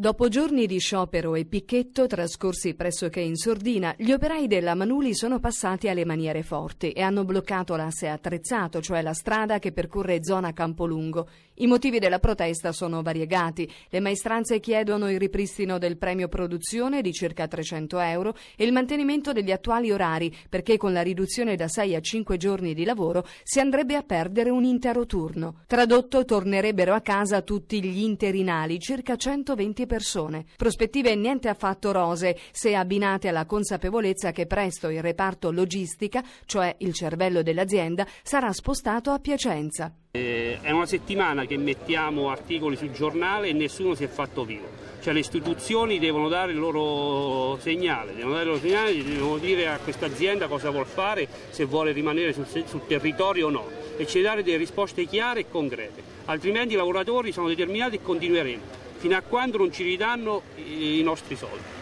Dopo giorni di sciopero e picchetto trascorsi pressoché in sordina, gli operai della Manuli sono passati alle maniere forti e hanno bloccato l'asse attrezzato, cioè la strada che percorre zona Campolungo, i motivi della protesta sono variegati. Le maestranze chiedono il ripristino del premio produzione di circa 300 euro e il mantenimento degli attuali orari, perché con la riduzione da 6 a 5 giorni di lavoro si andrebbe a perdere un intero turno. Tradotto, tornerebbero a casa tutti gli interinali, circa 120 persone. Prospettive niente affatto rose, se abbinate alla consapevolezza che presto il reparto logistica, cioè il cervello dell'azienda, sarà spostato a Piacenza. Eh, è una settimana che mettiamo articoli sul giornale e nessuno si è fatto vivo. Cioè le istituzioni devono dare il loro segnale, devono dare il loro segnale, devono dire a questa azienda cosa vuol fare, se vuole rimanere sul, sul territorio o no, e ci dare delle risposte chiare e concrete, altrimenti i lavoratori sono determinati e continueremo, fino a quando non ci ridanno i nostri soldi.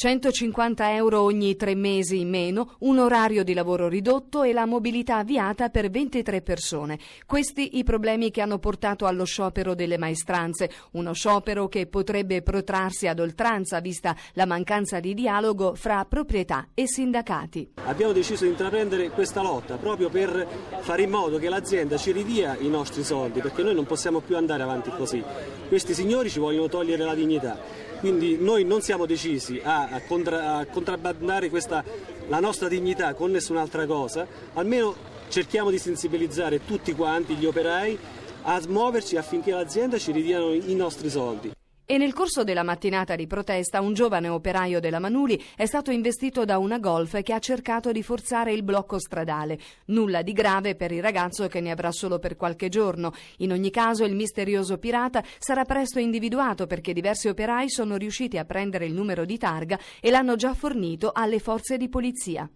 150 euro ogni tre mesi in meno, un orario di lavoro ridotto e la mobilità avviata per 23 persone. Questi i problemi che hanno portato allo sciopero delle maestranze, uno sciopero che potrebbe protrarsi ad oltranza vista la mancanza di dialogo fra proprietà e sindacati. Abbiamo deciso di intraprendere questa lotta proprio per fare in modo che l'azienda ci ridia i nostri soldi perché noi non possiamo più andare avanti così. Questi signori ci vogliono togliere la dignità. Quindi noi non siamo decisi a, contra- a contrabbandare questa, la nostra dignità con nessun'altra cosa, almeno cerchiamo di sensibilizzare tutti quanti gli operai a muoverci affinché l'azienda ci ridiano i nostri soldi. E nel corso della mattinata di protesta un giovane operaio della Manuli è stato investito da una golf che ha cercato di forzare il blocco stradale. Nulla di grave per il ragazzo che ne avrà solo per qualche giorno. In ogni caso il misterioso pirata sarà presto individuato perché diversi operai sono riusciti a prendere il numero di targa e l'hanno già fornito alle forze di polizia.